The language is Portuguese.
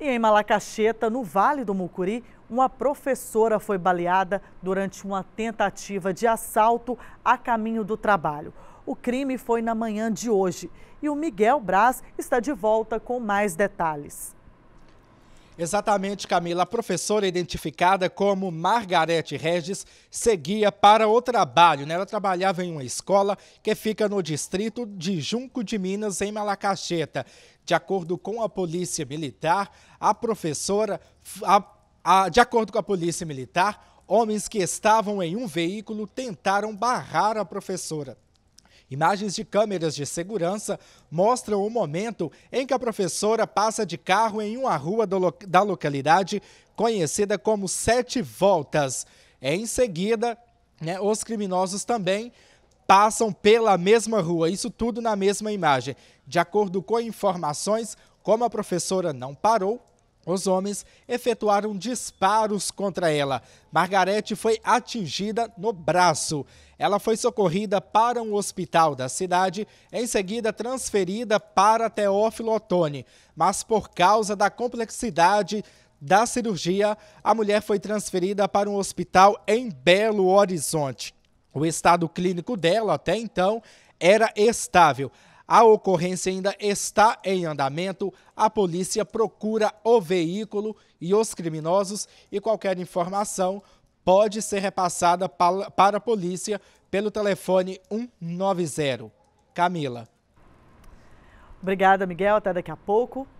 E em Malacacheta, no Vale do Mucuri, uma professora foi baleada durante uma tentativa de assalto a caminho do trabalho. O crime foi na manhã de hoje e o Miguel Braz está de volta com mais detalhes. Exatamente, Camila. A professora identificada como Margarete Regis seguia para o trabalho. Né? Ela trabalhava em uma escola que fica no distrito de Junco de Minas, em Malacacheta. De acordo com a Polícia Militar, a professora. A, a, de acordo com a Polícia Militar, homens que estavam em um veículo tentaram barrar a professora. Imagens de câmeras de segurança mostram o momento em que a professora passa de carro em uma rua do, da localidade conhecida como Sete Voltas. Em seguida, né, os criminosos também passam pela mesma rua, isso tudo na mesma imagem. De acordo com informações, como a professora não parou, os homens efetuaram disparos contra ela. Margarete foi atingida no braço. Ela foi socorrida para um hospital da cidade, em seguida transferida para Teófilo Otoni, mas por causa da complexidade da cirurgia, a mulher foi transferida para um hospital em Belo Horizonte. O estado clínico dela até então era estável. A ocorrência ainda está em andamento, a polícia procura o veículo e os criminosos e qualquer informação pode ser repassada para a polícia pelo telefone 190. Camila. Obrigada, Miguel. Até daqui a pouco.